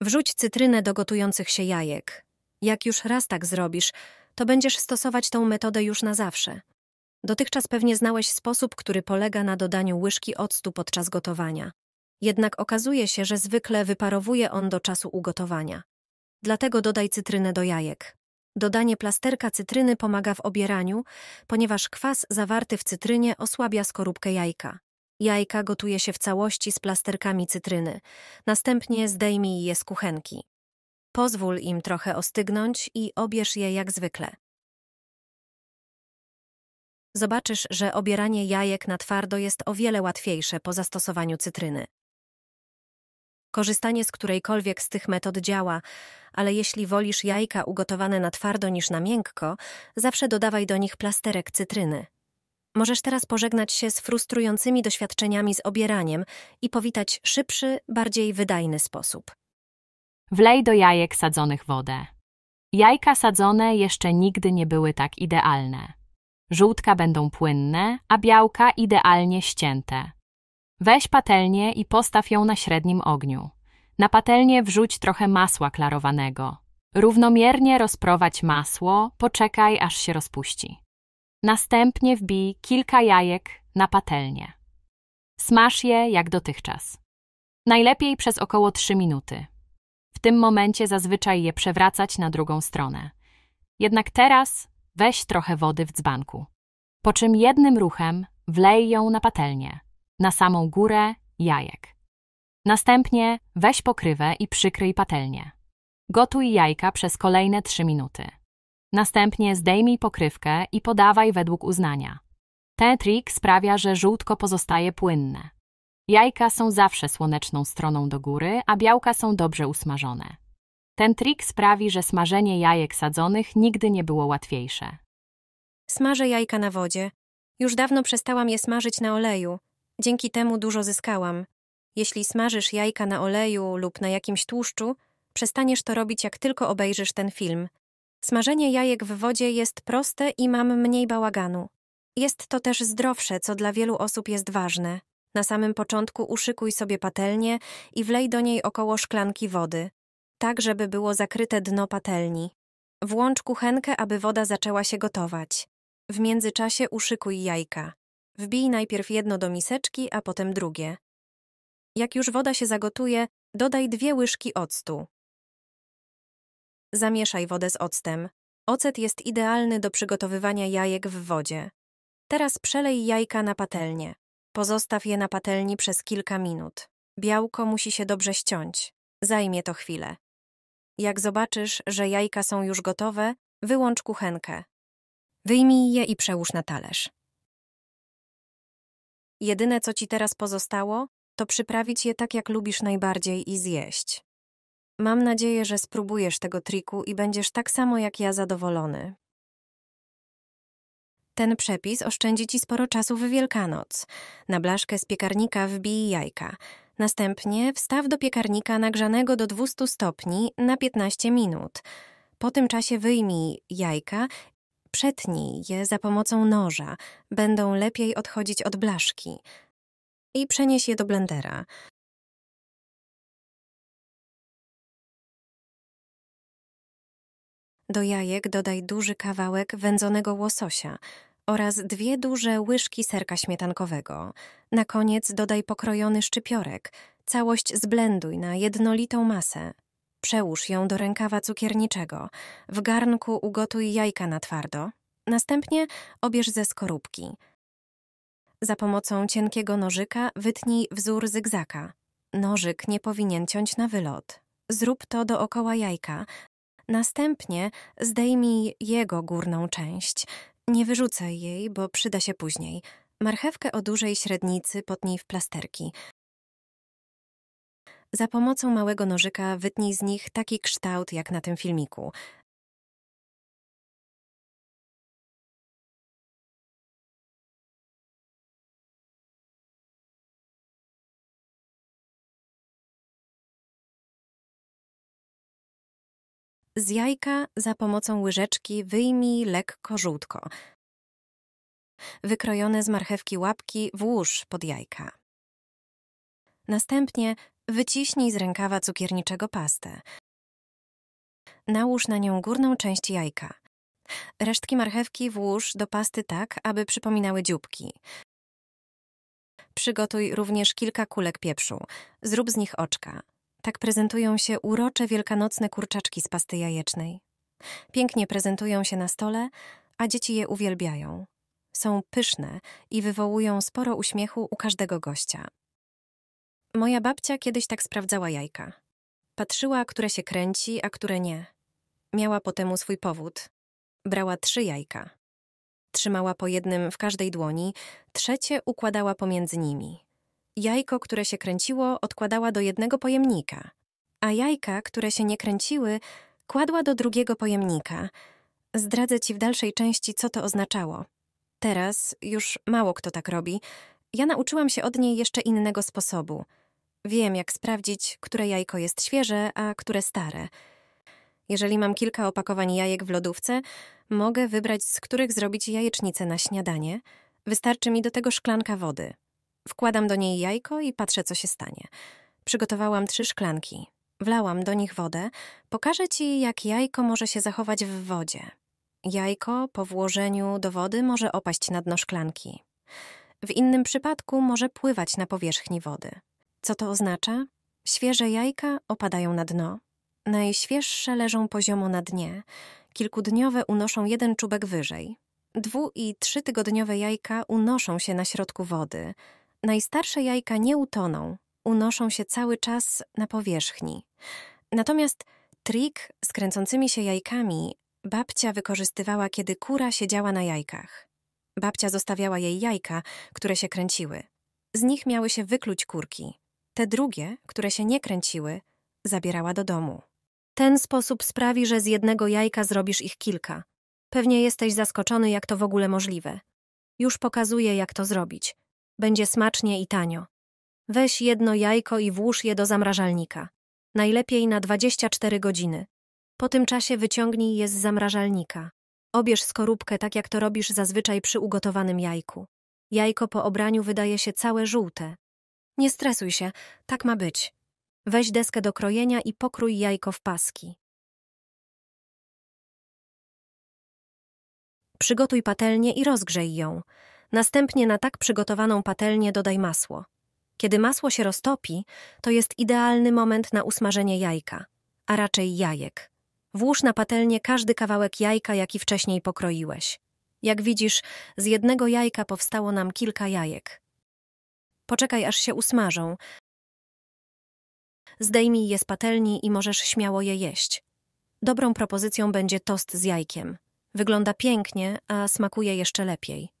Wrzuć cytrynę do gotujących się jajek. Jak już raz tak zrobisz, to będziesz stosować tą metodę już na zawsze. Dotychczas pewnie znałeś sposób, który polega na dodaniu łyżki octu podczas gotowania. Jednak okazuje się, że zwykle wyparowuje on do czasu ugotowania. Dlatego dodaj cytrynę do jajek. Dodanie plasterka cytryny pomaga w obieraniu, ponieważ kwas zawarty w cytrynie osłabia skorupkę jajka. Jajka gotuje się w całości z plasterkami cytryny. Następnie zdejmij je z kuchenki. Pozwól im trochę ostygnąć i obierz je jak zwykle. Zobaczysz, że obieranie jajek na twardo jest o wiele łatwiejsze po zastosowaniu cytryny. Korzystanie z którejkolwiek z tych metod działa, ale jeśli wolisz jajka ugotowane na twardo niż na miękko, zawsze dodawaj do nich plasterek cytryny. Możesz teraz pożegnać się z frustrującymi doświadczeniami z obieraniem i powitać szybszy, bardziej wydajny sposób. Wlej do jajek sadzonych wodę. Jajka sadzone jeszcze nigdy nie były tak idealne. Żółtka będą płynne, a białka idealnie ścięte. Weź patelnię i postaw ją na średnim ogniu. Na patelnię wrzuć trochę masła klarowanego. Równomiernie rozprowadź masło, poczekaj aż się rozpuści. Następnie wbij kilka jajek na patelnię. Smaż je jak dotychczas. Najlepiej przez około 3 minuty. W tym momencie zazwyczaj je przewracać na drugą stronę. Jednak teraz weź trochę wody w dzbanku. Po czym jednym ruchem wlej ją na patelnię, na samą górę jajek. Następnie weź pokrywę i przykryj patelnię. Gotuj jajka przez kolejne 3 minuty. Następnie zdejmij pokrywkę i podawaj według uznania. Ten trik sprawia, że żółtko pozostaje płynne. Jajka są zawsze słoneczną stroną do góry, a białka są dobrze usmażone. Ten trik sprawi, że smażenie jajek sadzonych nigdy nie było łatwiejsze. Smażę jajka na wodzie. Już dawno przestałam je smażyć na oleju. Dzięki temu dużo zyskałam. Jeśli smażysz jajka na oleju lub na jakimś tłuszczu, przestaniesz to robić, jak tylko obejrzysz ten film. Smażenie jajek w wodzie jest proste i mam mniej bałaganu. Jest to też zdrowsze, co dla wielu osób jest ważne. Na samym początku uszykuj sobie patelnię i wlej do niej około szklanki wody, tak żeby było zakryte dno patelni. Włącz kuchenkę, aby woda zaczęła się gotować. W międzyczasie uszykuj jajka. Wbij najpierw jedno do miseczki, a potem drugie. Jak już woda się zagotuje, dodaj dwie łyżki octu. Zamieszaj wodę z octem. Ocet jest idealny do przygotowywania jajek w wodzie. Teraz przelej jajka na patelnię. Pozostaw je na patelni przez kilka minut. Białko musi się dobrze ściąć. Zajmie to chwilę. Jak zobaczysz, że jajka są już gotowe, wyłącz kuchenkę. Wyjmij je i przełóż na talerz. Jedyne, co ci teraz pozostało, to przyprawić je tak, jak lubisz najbardziej i zjeść. Mam nadzieję, że spróbujesz tego triku i będziesz tak samo jak ja zadowolony. Ten przepis oszczędzi ci sporo czasu w Wielkanoc. Na blaszkę z piekarnika wbij jajka. Następnie wstaw do piekarnika nagrzanego do 200 stopni na 15 minut. Po tym czasie wyjmij jajka, przetnij je za pomocą noża. Będą lepiej odchodzić od blaszki. I przenieś je do blendera. Do jajek dodaj duży kawałek wędzonego łososia oraz dwie duże łyżki serka śmietankowego. Na koniec dodaj pokrojony szczypiorek. Całość zblenduj na jednolitą masę. Przełóż ją do rękawa cukierniczego. W garnku ugotuj jajka na twardo. Następnie obierz ze skorupki. Za pomocą cienkiego nożyka wytnij wzór zygzaka. Nożyk nie powinien ciąć na wylot. Zrób to dookoła jajka, Następnie zdejmij jego górną część. Nie wyrzucaj jej, bo przyda się później. Marchewkę o dużej średnicy potnij w plasterki. Za pomocą małego nożyka wytnij z nich taki kształt jak na tym filmiku. z jajka za pomocą łyżeczki wyjmij lekko żółtko. Wykrojone z marchewki łapki włóż pod jajka. Następnie wyciśnij z rękawa cukierniczego pastę. Nałóż na nią górną część jajka. Resztki marchewki włóż do pasty tak, aby przypominały dzióbki. Przygotuj również kilka kulek pieprzu. Zrób z nich oczka tak prezentują się urocze wielkanocne kurczaczki z pasty jajecznej. Pięknie prezentują się na stole, a dzieci je uwielbiają. Są pyszne i wywołują sporo uśmiechu u każdego gościa. Moja babcia kiedyś tak sprawdzała jajka. Patrzyła, które się kręci, a które nie. Miała po temu swój powód. Brała trzy jajka. Trzymała po jednym w każdej dłoni, trzecie układała pomiędzy nimi. Jajko, które się kręciło, odkładała do jednego pojemnika, a jajka, które się nie kręciły, kładła do drugiego pojemnika. Zdradzę ci w dalszej części, co to oznaczało. Teraz już mało kto tak robi. Ja nauczyłam się od niej jeszcze innego sposobu. Wiem, jak sprawdzić, które jajko jest świeże, a które stare. Jeżeli mam kilka opakowań jajek w lodówce, mogę wybrać, z których zrobić jajecznicę na śniadanie. Wystarczy mi do tego szklanka wody. Wkładam do niej jajko i patrzę, co się stanie. Przygotowałam trzy szklanki. Wlałam do nich wodę. Pokażę ci, jak jajko może się zachować w wodzie. Jajko po włożeniu do wody może opaść na dno szklanki. W innym przypadku może pływać na powierzchni wody. Co to oznacza? Świeże jajka opadają na dno. Najświeższe leżą poziomo na dnie. Kilkudniowe unoszą jeden czubek wyżej. Dwu- i trzytygodniowe jajka unoszą się na środku wody. Najstarsze jajka nie utoną, unoszą się cały czas na powierzchni. Natomiast trik z kręcącymi się jajkami babcia wykorzystywała, kiedy kura siedziała na jajkach. Babcia zostawiała jej jajka, które się kręciły. Z nich miały się wykluć kurki. Te drugie, które się nie kręciły, zabierała do domu. Ten sposób sprawi, że z jednego jajka zrobisz ich kilka. Pewnie jesteś zaskoczony, jak to w ogóle możliwe. Już pokazuję, jak to zrobić. Będzie smacznie i tanio. Weź jedno jajko i włóż je do zamrażalnika. Najlepiej na 24 godziny. Po tym czasie wyciągnij je z zamrażalnika. Obierz skorupkę tak jak to robisz zazwyczaj przy ugotowanym jajku. Jajko po obraniu wydaje się całe żółte. Nie stresuj się, tak ma być. Weź deskę do krojenia i pokrój jajko w paski. Przygotuj patelnię i rozgrzej ją. Następnie na tak przygotowaną patelnię dodaj masło. Kiedy masło się roztopi, to jest idealny moment na usmażenie jajka, a raczej jajek. Włóż na patelnię każdy kawałek jajka, jaki wcześniej pokroiłeś. Jak widzisz, z jednego jajka powstało nam kilka jajek. Poczekaj, aż się usmażą. Zdejmij je z patelni i możesz śmiało je jeść. Dobrą propozycją będzie tost z jajkiem. Wygląda pięknie, a smakuje jeszcze lepiej.